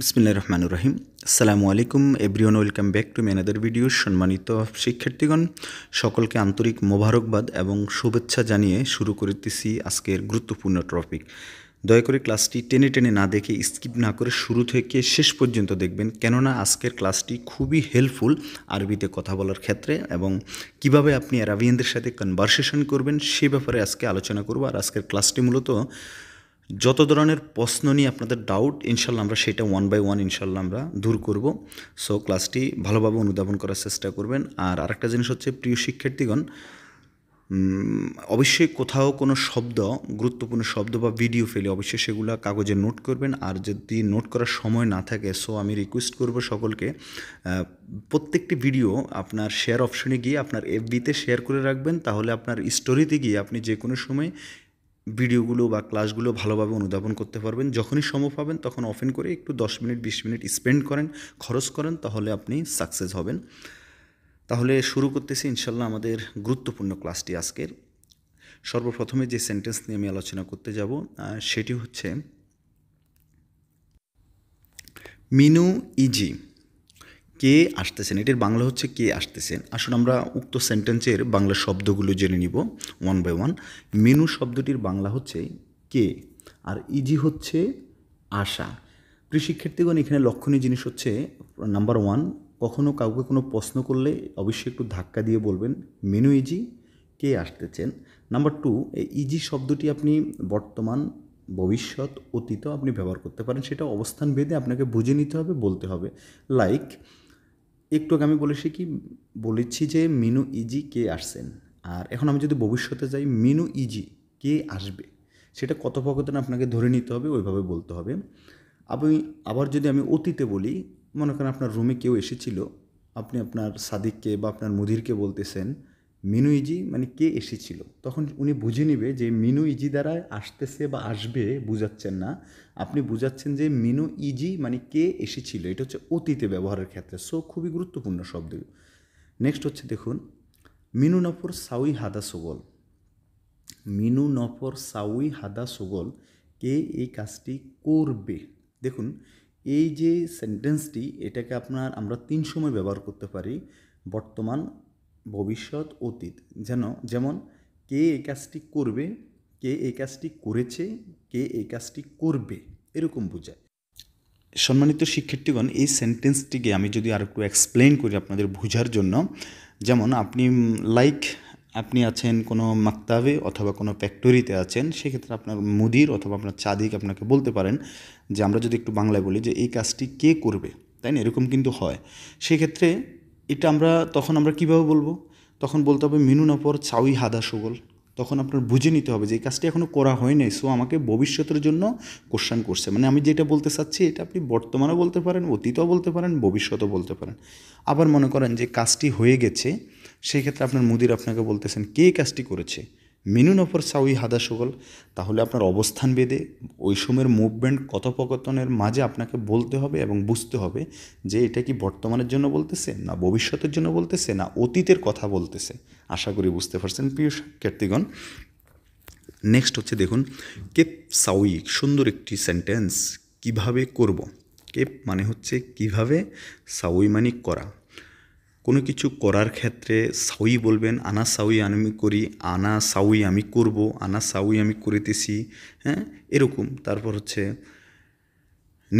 বিসমিল্লা রহমান রহিম আসসালামু আলাইকুম everyone welcome back to my another video সম্মানিত শিক্ষার্থীগণ সকলকে আন্তরিক মোবারকবাদ এবং শুভেচ্ছা জানিয়ে শুরু করতেছি আজকের গুরুত্বপূর্ণ টপিক দয়া করে ক্লাসটি টেনে টেনে না দেখে স্কিপ না করে শুরু থেকে শেষ পর্যন্ত দেখবেন কেননা আজকের ক্লাসটি খুবই হেল্পফুল আরবিতে কথা বলার ক্ষেত্রে এবং কিভাবে আপনি আরবিয়ানদের সাথে কনভারসেশন করবেন সে ব্যাপারে আজকে আলোচনা করব আর আজকের ক্লাসটি মূলত যত ধরনের প্রশ্ন নিয়ে আপনাদের ডাউট ইনশাল্লাহ আমরা সেটা ওয়ান বাই ওয়ান ইনশাল্লাহ আমরা দূর করব সো ক্লাসটি ভালোভাবে অনুধাবন করার চেষ্টা করবেন আর আরেকটা জিনিস হচ্ছে প্রিয় শিক্ষার্থীগণ অবশ্যই কোথাও কোনো শব্দ গুরুত্বপূর্ণ শব্দ বা ভিডিও ফেলে অবশ্যই সেগুলো কাগজে নোট করবেন আর যদি নোট করার সময় না থাকে সো আমি রিকোয়েস্ট করব সকলকে প্রত্যেকটি ভিডিও আপনার শেয়ার অপশনে গিয়ে আপনার এফবিতে শেয়ার করে রাখবেন তাহলে আপনার স্টোরিতে গিয়ে আপনি যে কোনো সময় ভিডিওগুলো বা ক্লাসগুলো ভালোভাবে অনুধাবন করতে পারবেন যখনই সম্ভব পাবেন তখন অফেন করে একটু দশ মিনিট বিশ মিনিট স্পেন্ড করেন খরচ করেন তাহলে আপনি সাকসেস হবেন তাহলে শুরু করতেছি ইনশাল্লাহ আমাদের গুরুত্বপূর্ণ ক্লাসটি আজকের সর্বপ্রথমে যে সেন্টেন্স নিয়ে আমি আলোচনা করতে যাব সেটি হচ্ছে মিনু ইজি কে আসতেছেন এটির বাংলা হচ্ছে কে আসতেছেন আসুন আমরা উক্ত সেন্টেন্সের বাংলা শব্দগুলো জেনে নিব ওয়ান বাই ওয়ান মেনু শব্দটির বাংলা হচ্ছে কে আর ইজি হচ্ছে আশা প্রিয় এখানে লক্ষণীয় জিনিস হচ্ছে নাম্বার ওয়ান কখনও কাউকে কোনো প্রশ্ন করলে অবশ্যই একটু ধাক্কা দিয়ে বলবেন মেনু ইজি কে আসতেছেন নাম্বার টু এই ইজি শব্দটি আপনি বর্তমান ভবিষ্যৎ অতীতও আপনি ব্যবহার করতে পারেন সেটা অবস্থান ভেদে আপনাকে বুঝে নিতে হবে বলতে হবে লাইক একটু আমি বলেছি কি বলেছি যে মিনু ইজি কে আসছেন আর এখন আমি যদি ভবিষ্যতে যাই মিনু ইজি কে আসবে সেটা কথোপকথন আপনাকে ধরে নিতে হবে ওইভাবে বলতে হবে আমি আবার যদি আমি অতীতে বলি মনে করেন আপনার রুমে কেউ এসেছিল আপনি আপনার সাদিককে বা আপনার মুদিরকে বলতেছেন মিনুইজি মানে কে এসেছিল তখন উনি বুঝে নেবে যে মিনু ইজি দ্বারা আসতেছে বা আসবে বুঝাচ্ছেন না আপনি বুঝাচ্ছেন যে মিনু ইজি মানে কে এসেছিল এটা হচ্ছে অতীতে ব্যবহারের ক্ষেত্রে সো খুবই গুরুত্বপূর্ণ শব্দ নেক্সট হচ্ছে দেখুন মিনু নফর সাউই হাদা সুগল মিনু নফর সাউই হাদা সুগল কে এই কাজটি করবে দেখুন এই যে সেন্টেন্সটি এটাকে আপনার আমরা তিন সময় ব্যবহার করতে পারি বর্তমান ভবিষ্যৎ অতীত যেন যেমন কে এই কাজটি করবে কে এই কাজটি করেছে কে এই কাজটি করবে এরকম বোঝায় সম্মানিত শিক্ষার্থীগণ এই সেন্টেন্সটিকে আমি যদি আর একটু এক্সপ্লেন করি আপনাদের বোঝার জন্য যেমন আপনি লাইক আপনি আছেন কোনো মাক্তাবে অথবা কোনো ফ্যাক্টরিতে আছেন সেক্ষেত্রে আপনার মুদির অথবা আপনার চাঁদিক আপনাকে বলতে পারেন যে আমরা যদি একটু বাংলায় বলি যে এই কাজটি কে করবে তাই না এরকম কিন্তু হয় সেক্ষেত্রে এটা আমরা তখন আমরা কীভাবে বলবো তখন বলতে হবে না পর চাউই হাদা সুগল তখন আপনার বুঝে নিতে হবে যে এই কাজটি এখনও করা হয় নাই সো আমাকে ভবিষ্যতের জন্য কোশ্চান করছে মানে আমি যেটা বলতে চাচ্ছি এটা আপনি বর্তমানেও বলতে পারেন অতীতও বলতে পারেন ভবিষ্যতেও বলতে পারেন আবার মনে করেন যে কাজটি হয়ে গেছে সেই ক্ষেত্রে আপনার মুদির আপনাকে বলতেছেন কে কাজটি করেছে মিনু নফর সাউই হাদা সুগল তাহলে আপনার অবস্থান বেদে ওই সময়ের মুভমেন্ট কথোপকথনের মাঝে আপনাকে বলতে হবে এবং বুঝতে হবে যে এটা কি বর্তমানের জন্য বলতেছে না ভবিষ্যতের জন্য বলতেছে না অতীতের কথা বলতেছে আশা করি বুঝতে পারছেন প্রিয় কীর্তিগণ নেক্সট হচ্ছে দেখুন কেপ সাউই সুন্দর একটি সেন্টেন্স কিভাবে করব কেপ মানে হচ্ছে কিভাবে সাউই মানে করা কোনো কিছু করার ক্ষেত্রে সাউই বলবেন আনা সাউই আমি করি আনা সাউই আমি করব আনা সাউই আমি করিতেছি হ্যাঁ এরকম তারপর হচ্ছে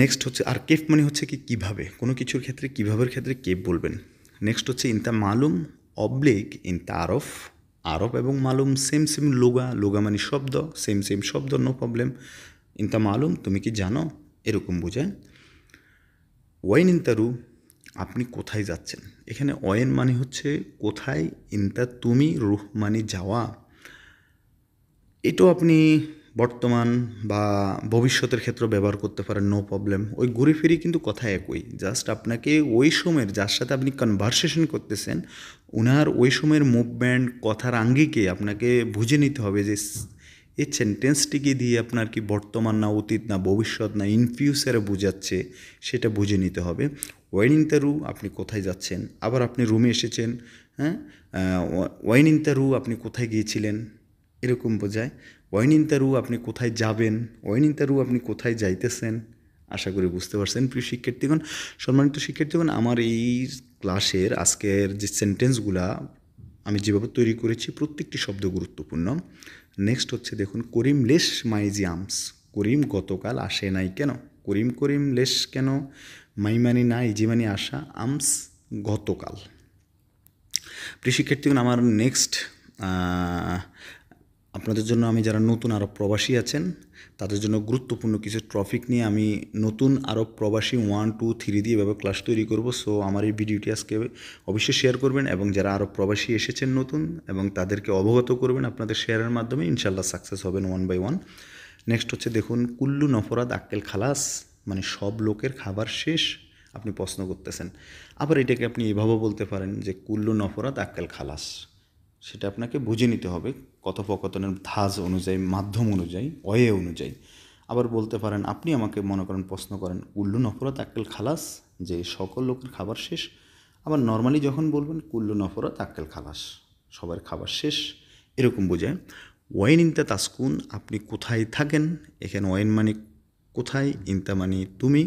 নেক্সট হচ্ছে আর কেফ মানে হচ্ছে কি কিভাবে কোনো কিছুর ক্ষেত্রে কীভাবে ক্ষেত্রে কেফ বলবেন নেক্সট হচ্ছে ইনতা মালুম অবলিক ইনতা আরফ আরফ এবং মালুম সেম সেম লোগা লোগা মানে শব্দ সেম সেম শব্দ নো প্রবলেম ইনতা মালুম তুমি কি জানো এরকম বোঝায় ওয়াইন ইনতারু আপনি কোথায় যাচ্ছেন এখানে অয়েন মানে হচ্ছে কোথায় ইনতা তুমি রুহ মানে যাওয়া এটাও আপনি বর্তমান বা ভবিষ্যতের ক্ষেত্রে ব্যবহার করতে পারেন নো প্রবলেম ওই ঘুরে ফিরি কিন্তু কথা একই জাস্ট আপনাকে ওই সময়ের যার সাথে আপনি কনভারসেশন করতেছেন ওনার ওই সময়ের মুভমেন্ট কথার আঙ্গিকে আপনাকে বুঝে নিতে হবে যে এই সেন্টেন্সটিকে দিয়ে আপনার কি বর্তমান না অতীত না ভবিষ্যৎ না ইন ফিউচারে বোঝাচ্ছে সেটা বুঝে নিতে হবে ওয়াইন ইন রু আপনি কোথায় যাচ্ছেন আবার আপনি রুমে এসেছেন হ্যাঁ ওয়াইন ইন রু আপনি কোথায় গিয়েছিলেন এরকম বোঝায় ওয়াইন ইন রু আপনি কোথায় যাবেন ওয়াইন ইন রু আপনি কোথায় যাইতেছেন আশা করি বুঝতে পারছেন প্রিয় শিক্ষার্থীগণ সম্মানিত শিক্ষার্থীগণ আমার এই ক্লাসের আজকের যে সেন্টেন্সগুলা আমি যেভাবে তৈরি করেছি প্রত্যেকটি শব্দ গুরুত্বপূর্ণ নেক্সট হচ্ছে দেখুন করিম লেস মাইজিয়ামস করিম গতকাল আসে নাই কেন করিম করিম লেস কেন মাইমানি না ইজিমানি আসা আমস গতকাল প্রিয় শিক্ষার্থীগণ আমার নেক্সট আপনাদের জন্য আমি যারা নতুন আরব প্রবাসী আছেন তাদের জন্য গুরুত্বপূর্ণ কিছু ট্রফিক নিয়ে আমি নতুন আরব প্রবাসী ওয়ান টু থ্রি দিয়ে এভাবে ক্লাস তৈরি করব সো আমার এই ভিডিওটি আজকে অবশ্যই শেয়ার করবেন এবং যারা আরব প্রবাসী এসেছেন নতুন এবং তাদেরকে অবগত করবেন আপনাদের শেয়ারের মাধ্যমে ইনশাল্লাহ সাকসেস হবেন ওয়ান বাই ওয়ান নেক্সট হচ্ছে দেখুন কুল্লু নফরাদ আক্কেল খালাস মানে সব লোকের খাবার শেষ আপনি প্রশ্ন করতেছেন আবার এটাকে আপনি এভাবে বলতে পারেন যে কুল্লু নফরাদ আক্কেল খালাস সেটা আপনাকে বুঝে নিতে হবে কথোপকথনের ধাজ অনুযায়ী মাধ্যম অনুযায়ী অয়ে অনুযায়ী আবার বলতে পারেন আপনি আমাকে মনে করেন প্রশ্ন করেন কুল্লু নফরত আক্কেল খালাস যে সকল লোকের খাবার শেষ আবার নর্মালি যখন বলবেন কুল্লু নফরত আক্কেল খালাস সবার খাবার শেষ এরকম বোঝায় ওয়াইন ইনতা তাসকুন আপনি কোথায় থাকেন এখানে ওয়াইন মানে কোথায় ইনতা মানে তুমি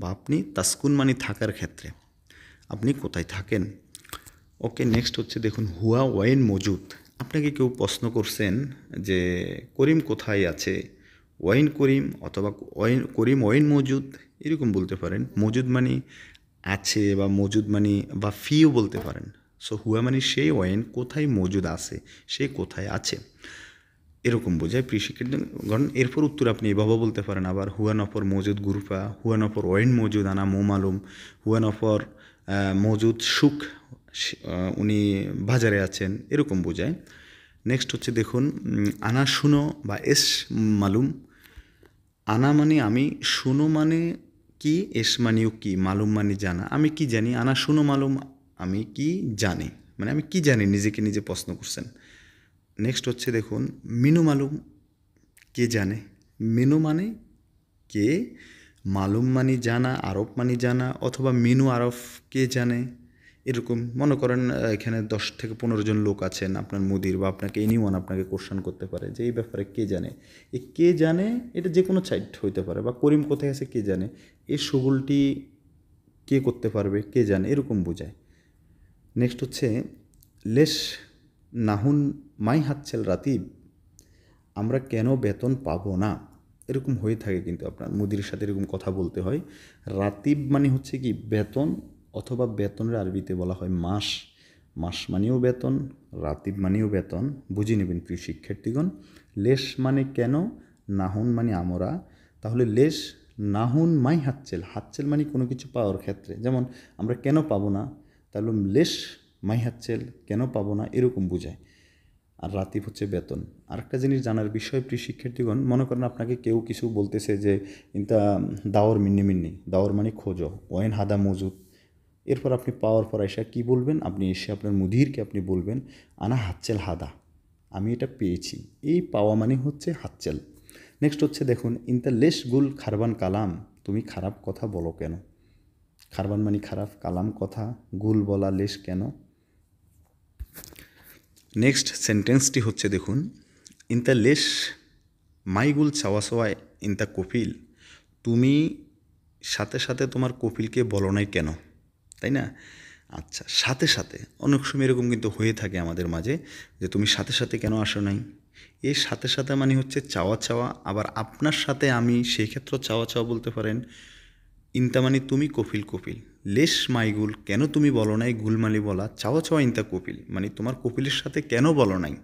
বা আপনি তাসকুন মানে থাকার ক্ষেত্রে আপনি কোথায় থাকেন ওকে নেক্সট হচ্ছে দেখুন হুয়া ওয়াইন মজুদ আপনাকে কেউ প্রশ্ন করছেন যে করিম কোথায় আছে ওয়াইন করিম অথবা ওয়াইন করিম ওয়াইন মজুদ এরকম বলতে পারেন মজুদ মানে আছে বা মজুদ মানে বা ফিও বলতে পারেন সো হুয়া মানে সেই ওয়াইন কোথায় মজুদ আছে সে কোথায় আছে এরকম বোঝায় কারণ এরপর উত্তর আপনি এভাবে বলতে পারেন আবার হুয়া নফর মজুদ গুরুপা হুয়া নফর ওয়েন মজুদ আনা মোমালুম হুয়া নফর মজুদ সুখ উনি বাজারে আছেন এরকম বোঝায় নেক্সট হচ্ছে দেখুন আনা শুনো বা এস মালুম আনা মানে আমি শুনো মানে কি এস মানেও কি মালুম মানে জানা আমি কি জানি আনা শুনো মালুম আমি কি জানি মানে আমি কি জানি নিজেকে নিজে প্রশ্ন করছেন নেক্সট হচ্ছে দেখুন মিনু মালুম কে জানে মিনু মানে কে মালুম মানে জানা আরব মানে জানা অথবা মিনু আরফ কে জানে এরকম মনে করেন এখানে দশ থেকে পনেরো জন লোক আছেন আপনার মুদির বা আপনাকে এনিওয়ান আপনাকে কোশ্চান করতে পারে যে এই ব্যাপারে কে জানে এ কে জানে এটা যে কোনো সাইট হইতে পারে বা করিম কোথায় আছে কে জানে এই সুগুলটি কে করতে পারবে কে জানে এরকম বোঝায় নেক্সট হচ্ছে লেস নাহুন মাই হাতছেল রাতিব আমরা কেন বেতন পাবো না এরকম হয়ে থাকে কিন্তু আপনার মুদির সাথে এরকম কথা বলতে হয় রাতিব মানে হচ্ছে কি বেতন অথবা বেতনের আরবিতে বলা হয় মাস মাস মানেও বেতন রাতিব মানেও বেতন বুঝে নেবেন প্রিয় শিক্ষার্থীগণ লেশ মানে কেন নাহুন মানে আমরা তাহলে লেশ নাহুন মাই হাতচেল হাতচেল মানে কোনো কিছু পাওয়ার ক্ষেত্রে যেমন আমরা কেন পাবো না তাহলে লেশ মাই হাতচেল কেন পাবো না এরকম বোঝায় আর রাতিব হচ্ছে বেতন আরেকটা জিনিস জানার বিষয় প্রিয় শিক্ষার্থীগণ মনে করেন আপনাকে কেউ কিছু বলতেছে যে ইন্তা দাওর মিন্নি মিন্নি দাওর মানে খোঁজো ওয়েন হাদা মজুদ এরপর আপনি পাওয়ার পর এসে কী বলবেন আপনি এসে আপনার মুদিরকে আপনি বলবেন আনা হাতচেল হাদা আমি এটা পেয়েছি এই পাওয়া মানে হচ্ছে হাতচেল নেক্সট হচ্ছে দেখুন ইন দ্য লেস গুল খারবান কালাম তুমি খারাপ কথা বলো কেন খারবান মানে খারাপ কালাম কথা গুল বলা লেস কেন নেক্সট সেন্টেন্সটি হচ্ছে দেখুন ইন দ্য লেস মাইগুল ছাওয়াশোয়ায় ইন দ্য কপিল তুমি সাথে সাথে তোমার কপিলকে বলো নাই কেন তাই না আচ্ছা সাথে সাথে অনেক সময় এরকম কিন্তু হয়ে থাকে আমাদের মাঝে যে তুমি সাথে সাথে কেন আসো নাই এর সাথে সাথে মানে হচ্ছে চাওয়া চাওয়া আবার আপনার সাথে আমি সেই ক্ষেত্রে চাওয়া চাওয়া বলতে পারেন ইনতা মানে তুমি কপিল কপিল লেশ মাইগুল কেন তুমি বলো নাই গুলমালি বলা চাওয়া চাওয়া ইনতা কপিল মানে তোমার কপিলের সাথে কেন বলো নাই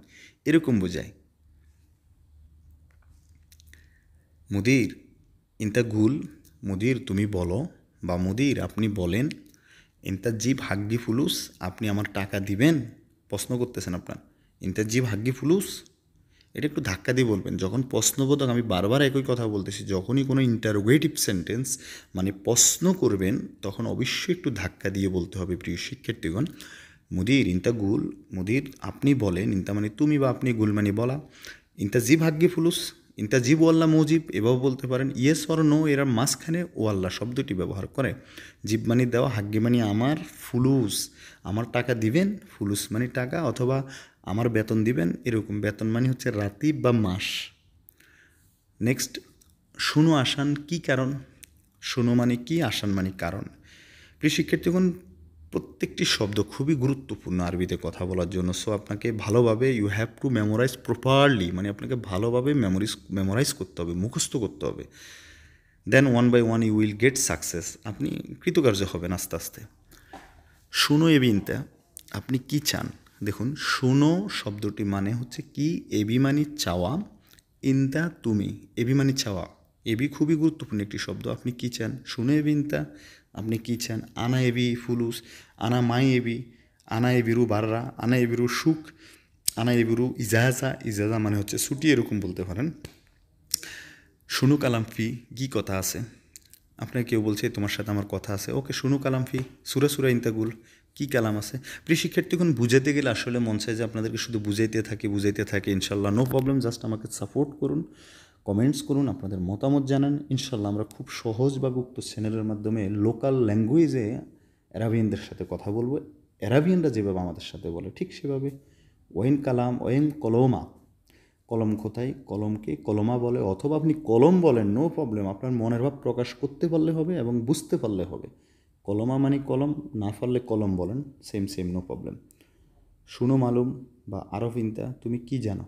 এরকম বোঝায় মুদির ইনতা গুল মুদির তুমি বলো বা মুদির আপনি বলেন ইন্তাজিব হাগ্গি ফুলুস আপনি আমার টাকা দিবেন প্রশ্ন করতেছেন আপনার ইন্তাজিব হাগ্গি ফুলুস এটা একটু ধাক্কা দিয়ে বলবেন যখন প্রশ্নবোধক আমি বারবার একই কথা বলতেছি যখনই কোনো ইন্টারোগেটিভ সেন্টেন্স মানে প্রশ্ন করবেন তখন অবশ্যই একটু ধাক্কা দিয়ে বলতে হবে প্রিয় শিক্ষার্থীগণ মুদির ইন্তা গুল মুদির আপনি বলেন ইন্তা মানে তুমি বা আপনি গুল মানে বলা ইন্তা জি ভাগ্যে ফুলুস ইন্তাজিব আল্লাহ মুজিব এভাবে বলতে পারেন ইয়েস অর নো এরা মাঝখানে ওয়াল্লা শব্দটি ব্যবহার করে জীব মানি দেওয়া হাগ্গি মানি আমার ফুলুস আমার টাকা দিবেন ফুলুস মানি টাকা অথবা আমার বেতন দিবেন এরকম বেতন মানি হচ্ছে রাতি বা মাস নেক্সট শুনো আসান কি কারণ শুনো মানে কি আসান মানে কারণ প্রিয় শিক্ষার্থীগণ প্রত্যেকটি শব্দ খুবই গুরুত্বপূর্ণ আরবিতে কথা বলার জন্য সো আপনাকে ভালোভাবে you have to memorize properly মানে আপনাকে ভালোভাবে মেমোরিজ মেমোরাইজ করতে হবে মুখস্থ করতে হবে then one by one you will get success আপনি কৃতকার্য হবেন আস্তে আস্তে শুনো এবিনটা আপনি কি চান দেখুন শুনো শব্দটি মানে হচ্ছে কি এবি মানে চাওয়া ইনতা তুমি এবি মানে চাওয়া এবি খুবই গুরুত্বপূর্ণ একটি শব্দ আপনি কি চান শুনে বিনতা আপনি কী চান আনা এবি ফুলুস আনা মাই এবি আনা এবিরু বাররা আনা এবিরু সুখ আনা এবিরু ইজাহাজা ইজাহাজা মানে হচ্ছে ছুটি এরকম বলতে পারেন শুনু কালাম ফি কী কথা আছে আপনার কেউ বলছে তোমার সাথে আমার কথা আছে ওকে শুনু কালাম ফি সুরা সুরা ইন্তাগুল কী কালাম আছে প্রিয় শিক্ষার্থীগণ বুঝাতে গেলে আসলে মন চায় যে আপনাদেরকে শুধু বুঝাইতে থাকি বুঝাইতে থাকি ইনশাল্লাহ নো প্রবলেম জাস্ট আমাকে সাপোর্ট করুন কমেন্টস করুন আপনাদের মতামত জানান ইনশাল্লাহ আমরা খুব সহজ বা গুপ্ত চ্যানেলের মাধ্যমে লোকাল ল্যাঙ্গুয়েজে অ্যারাবিয়ানদের সাথে কথা বলবো অ্যারাবিয়ানরা যেভাবে আমাদের সাথে বলে ঠিক সেভাবে ওয়েন কালাম ওয়েন কলমা কলম কোথায় কলমকে কলমা বলে অথবা আপনি কলম বলেন নো প্রবলেম আপনার মনের ভাব প্রকাশ করতে পারলে হবে এবং বুঝতে পারলে হবে কলমা মানে কলম না পারলে কলম বলেন সেম সেম নো প্রবলেম শুনো মালুম বা আরফ ইন্তা তুমি কি জানো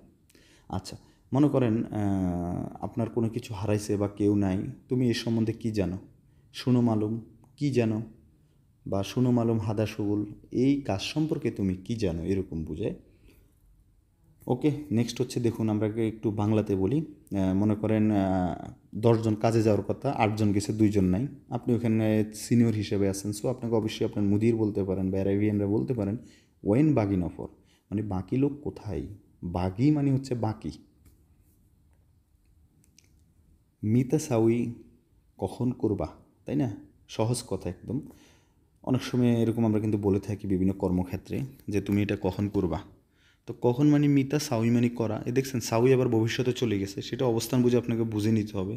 আচ্ছা মনে করেন আপনার কোনো কিছু হারাইছে বা কেউ নাই তুমি এর সম্বন্ধে কি জানো শুনো মালুম কি জানো বা শুনো মালুম হাদা সুগুল এই কাজ সম্পর্কে তুমি কি জানো এরকম বুঝায় ওকে নেক্সট হচ্ছে দেখুন আমরা একটু বাংলাতে বলি মনে করেন দশজন কাজে যাওয়ার কথা আটজন গেছে দুইজন নাই আপনি ওখানে সিনিয়র হিসেবে আছেন সো আপনাকে অবশ্যই আপনার মুদির বলতে পারেন বা অ্যারাবিয়ানরা বলতে পারেন ওয়েন বাগিন নফর মানে বাকি লোক কোথায় বাগি মানে হচ্ছে বাকি মিতা সাউই কখন করবা তাই না সহজ কথা একদম অনেক সময় এরকম আমরা কিন্তু বলে থাকি বিভিন্ন কর্মক্ষেত্রে যে তুমি এটা কখন করবা তো কখন মানে মিতা সাউই মানে করা এ দেখছেন সাউই আবার ভবিষ্যতে চলে গেছে সেটা অবস্থান বুঝে আপনাকে বুঝে নিতে হবে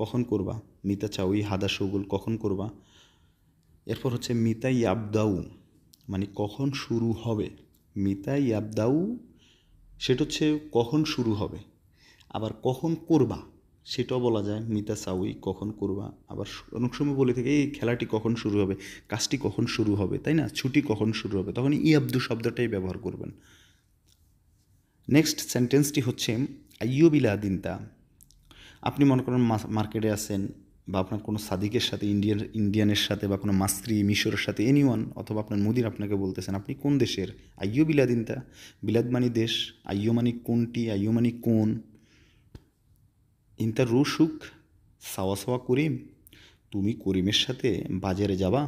কখন করবা মিতা চাউই হাদা সৌগুল কখন করবা এরপর হচ্ছে মিতা ইয়াবদাউ মানে কখন শুরু হবে মিতা ইয়াবদাউ সেটা হচ্ছে কখন শুরু হবে আবার কখন করবা সেটাও বলা যায় মিতা সাউই কখন করবা আবার অনেক সময় বলে থাকে এই খেলাটি কখন শুরু হবে কাজটি কখন শুরু হবে তাই না ছুটি কখন শুরু হবে তখন ই আব্দু শব্দটাই ব্যবহার করবেন নেক্সট সেন্টেন্সটি হচ্ছে বিলা দিনতা আপনি মনে করেন মার্কেটে আছেন বা আপনার কোনো সাদিকের সাথে ইন্ডিয়ান ইন্ডিয়ানের সাথে বা কোনো মাস্ত্রি মিশরের সাথে এনিওয়ান অথবা আপনার মুদির আপনাকে বলতেছেন আপনি কোন দেশের আইও বিলাদিনতা বিলাদমানি দেশ আইও মানি কোনটি আইও মানি কোন ইন্তার রুসুক সাওয়া সাওয়া করিম তুমি করিমের সাথে বাজারে যাবা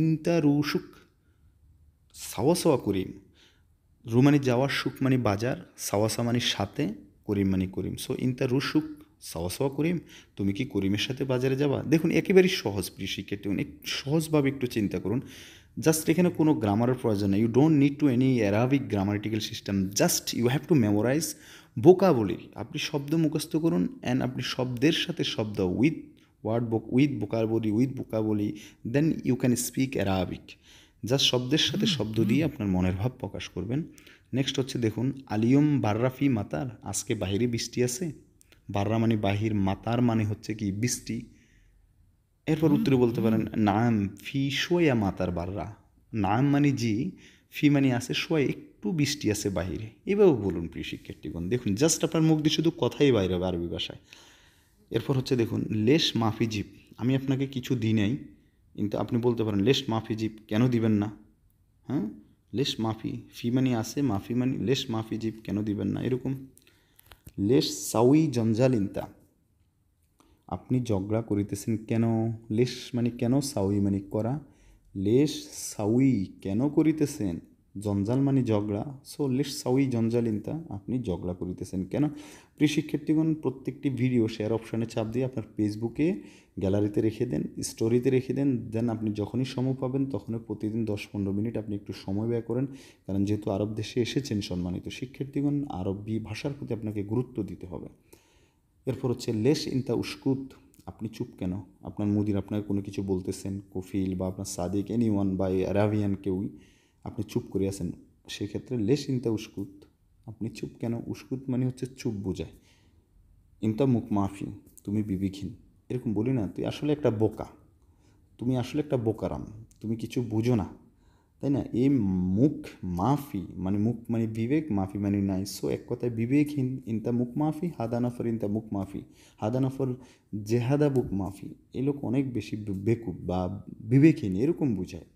ইন্তা রুসুক সাওয়া সাওয়া করিম রু মানে যাওয়া সুখ মানে বাজার সাওয়াসা মানে সাথে করিম মানে করিম সো ইন্তা রুসুক সাওয়া সাওয়া করিম তুমি কি করিমের সাথে বাজারে যাবা দেখুন একেবারেই সহজ প্রিয় শিক্ষার্থী সহজভাবে একটু চিন্তা করুন জাস্ট এখানে কোনো গ্রামারের প্রয়োজন নেই you don't need to any Arabic grammatical system just you have to memorize বোকাবলির আপনি শব্দ মুখস্থ করুন অ্যান্ড আপনি শব্দের সাথে শব্দ with word book with vocabulary with vocabulary then you can speak Arabic যা শব্দের সাথে শব্দ দিয়ে আপনার মনের ভাব প্রকাশ করবেন নেক্সট হচ্ছে দেখুন আলিয়ম বার্রাফি মাতার আজকে বাহিরে বৃষ্টি আছে বার্রা মানে বাহির মাতার মানে হচ্ছে কি বৃষ্টি এরপর উত্তরে বলতে পারেন নাম ফি সোয়া মাতার বার্রা নাম মানে জি ফি মানে আছে সোয়া একটু বৃষ্টি আছে বাহিরে এভাবে বলুন প্রিয় শিক্ষার্থীগণ দেখুন জাস্ট আপনার মুখ দিয়ে শুধু কথাই বাইরে হবে আরবি ভাষায় এরপর হচ্ছে দেখুন লেস মাফি জিপ আমি আপনাকে কিছু দিই নাই কিন্তু আপনি বলতে পারেন লেস মাফি জিপ কেন দিবেন না হ্যাঁ লেস মাফি ফি মানি আসে মাফি মানি লেস মাফি জিপ কেন দিবেন না এরকম লেস সাউই জঞ্জালিন্তা আপনি ঝগড়া করিতেছেন কেন লেস মানে কেন সাউই মানে করা লেস সাউই কেন করিতেছেন জঞ্জাল মানে ঝগড়া সো লেস সাউই জঞ্জালিনতা আপনি ঝগড়া করিতেছেন কেন প্রিয় শিক্ষার্থীগণ প্রত্যেকটি ভিডিও শেয়ার অপশানে চাপ দিয়ে আপনার ফেসবুকে গ্যালারিতে রেখে দেন স্টোরিতে রেখে দেন দেন আপনি যখনই সময় পাবেন তখনই প্রতিদিন দশ পনেরো মিনিট আপনি একটু সময় ব্যয় করেন কারণ যেহেতু আরব দেশে এসেছেন সম্মানিত শিক্ষার্থীগণ আরবি ভাষার প্রতি আপনাকে গুরুত্ব দিতে হবে এরপর হচ্ছে লেস ইনতা উস্কুত আপনি চুপ কেন আপনার মুদির আপনাকে কোনো কিছু বলতেছেন কফিল বা আপনার সাদিক এনি ওয়ান বা অ্যারাভিয়ান কেউই আপনি চুপ করে আছেন সেক্ষেত্রে লেশ ইনতা উস্কুত আপনি চুপ কেন উস্কুত মানে হচ্ছে চুপ বোঝায় ইনতা মুখ মাফি তুমি বিবেকহীন এরকম বলি না তুই আসলে একটা বোকা তুমি আসলে একটা বোকারাম তুমি কিছু বুঝো না তাই না এই মুখ মাফি মানে মুখ মানে বিবেক মাফি মানে নাই সো এক কথায় বিবেকহীন ইনতা মুখ মাফি হাদা নফর ইনতা মুখ মাফি হাদা নফর জেহাদা বুক মাফি এই লোক অনেক বেশি বেকুব বা বিবেকহীন এরকম বুঝায়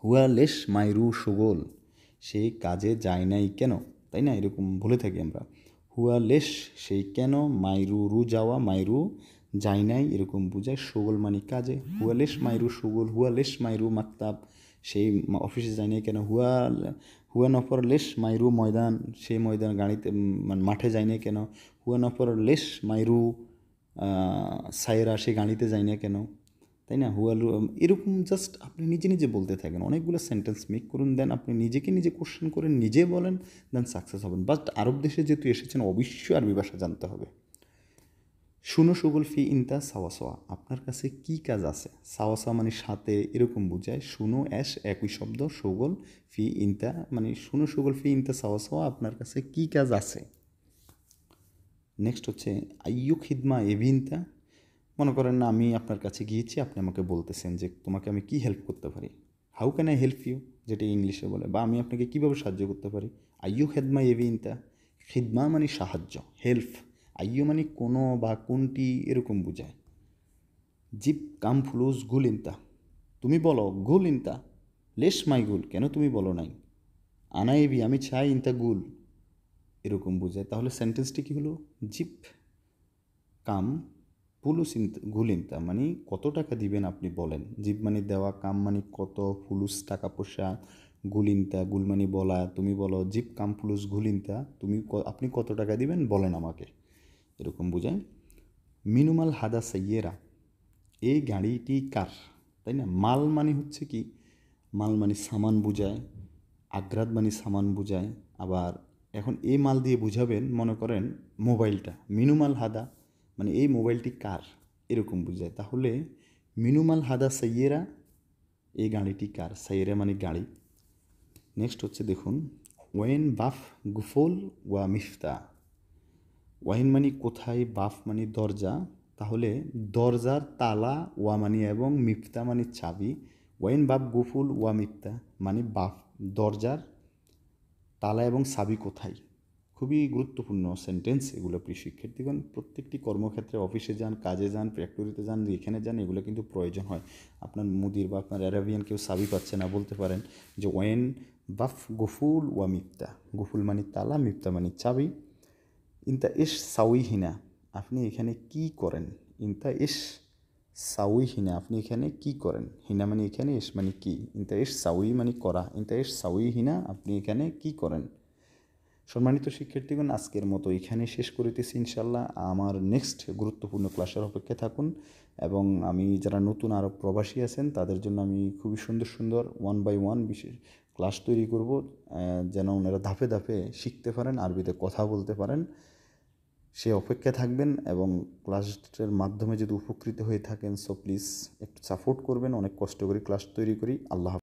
হুয়া লেশ মাইরু সুগোল সে কাজে যায় নাই কেন তাই না এরকম ভুলে থাকি আমরা হুয়া লেশ সেই কেন মাইরু রু যাওয়া মাইরু যায় নাই এরকম বোঝায় সুগোল মানে কাজে হুয়া লেশ মাইরু সুগোল হুয়া লেশ মাইরু মাক্তাব সেই অফিসে যায় নাই কেন হুয়া হুয়া নফর লেশ মাইরু ময়দান সেই ময়দান গাড়িতে মানে মাঠে যায় নাই কেন হুয়া নফর লেশ মাইরু সাইরা সে গাড়িতে যায় না কেন তাই না হুয়াল এরকম জাস্ট আপনি নিজে নিজে বলতে থাকেন অনেকগুলো সেন্টেন্স মেক করুন দেন আপনি নিজেকে নিজে কোশ্চেন করেন নিজে বলেন দেন সাকসেস হবেন বাট আরব দেশে যেহেতু এসেছেন অবশ্যই আরবি ভাষা জানতে হবে শুনো সুগল ফি ইনতা সাওয়াসোয়া আপনার কাছে কি কাজ আছে সাওয়াসোয়া মানে সাথে এরকম বোঝায় শুনো অ্যাশ একই শব্দ সুগল ফি ইনতা মানে শুনো সুগল ফি ইনতা সাওয়াসোয়া আপনার কাছে কি কাজ আছে নেক্সট হচ্ছে আইয়ু খিদমা এভিনতা মনে করেন আমি আপনার কাছে গিয়েছি আপনি আমাকে বলতেছেন যে তোমাকে আমি কি হেল্প করতে পারি how can I help you যেটা ইংলিশে বলে বা আমি আপনাকে কীভাবে সাহায্য করতে পারি আইয়ু খেদমা এভিনতা খিদমা মানে সাহায্য হেল্প ইউ মানে কোনো বা কোনটি এরকম বোঝায় জিপ কাম গুল ইনতা তুমি বলো গুল ইনতা লেস মাই গুল কেন তুমি বলো নাই এভি আমি চাই ইনতা গুল এরকম বোঝায় তাহলে সেন্টেন্সটি কী হলো জিপ কাম ফুলুস ঘুলিন্তা মানে কত টাকা দিবেন আপনি বলেন জীব মানে দেওয়া কাম মানে কত ফুলুস টাকা পয়সা গুলিন্তা গুলমানি বলা তুমি বলো জিপ কাম ফুলুস ঘুলিন্তা তুমি আপনি কত টাকা দিবেন বলেন আমাকে এরকম বুঝায় মিনুমাল হাদা সাইয়েরা এই গাড়িটি কার তাই না মাল মানে হচ্ছে কি মাল মানে সামান বুঝায় আগ্রাত মানে সামান বুঝায় আবার এখন এই মাল দিয়ে বুঝাবেন মনে করেন মোবাইলটা মিনুমাল হাদা মানে এই মোবাইলটি কার এরকম বুঝায় তাহলে মিনুমাল হাদা সাইয়েরা এই গাড়িটি কার সাইয়েরা মানে গাড়ি নেক্সট হচ্ছে দেখুন ওয়েন বাফ গুফল ওয়া মিফতা ওয়াইন মানে কোথায় বাফ মানে দরজা তাহলে দরজার তালা ওয়া মানে এবং মিফতা মানে চাবি ওয়াইন বাফ গুফুল ওয়া মিফতা মানে বাফ দরজার তালা এবং চাবি কোথায় খুবই গুরুত্বপূর্ণ সেন্টেন্স এগুলো প্রিয় শিক্ষার্থীগণ প্রত্যেকটি কর্মক্ষেত্রে অফিসে যান কাজে যান ফ্যাক্টরিতে যান এখানে যান এগুলো কিন্তু প্রয়োজন হয় আপনার মুদির বা আপনার অ্যারাবিয়ান কেউ সাবি পাচ্ছে না বলতে পারেন যে ওয়েন বাফ গফুল ওয়া মিপ্তা গফুল মানে তালা মিপ্তা মানে চাবি ইনতা ইস সাউইহিনা আপনি এখানে কি করেন ইনতা ইস সাউই হিনা আপনি এখানে কি করেন হিনা মানে এখানে ইস মানে কি ইনতা ইস সাউই মানে করা ইনতা ইস সাউই হিনা আপনি এখানে কি করেন সম্মানিত শিক্ষার্থীগণ আজকের মতো এখানে শেষ করিতেছি ইনশাল্লাহ আমার নেক্সট গুরুত্বপূর্ণ ক্লাসের অপেক্ষা থাকুন এবং আমি যারা নতুন আরব প্রবাসী আছেন তাদের জন্য আমি খুবই সুন্দর সুন্দর ওয়ান বাই ওয়ান বিশেষ ক্লাস তৈরি করব যেন ওনারা ধাপে ধাপে শিখতে পারেন আরবিতে কথা বলতে পারেন সে অপেক্ষা থাকবেন এবং ক্লাসের মাধ্যমে যদি উপকৃত হয়ে থাকেন সো প্লিজ একটু সাপোর্ট করবেন অনেক কষ্ট করে ক্লাস তৈরি করি আল্লাহ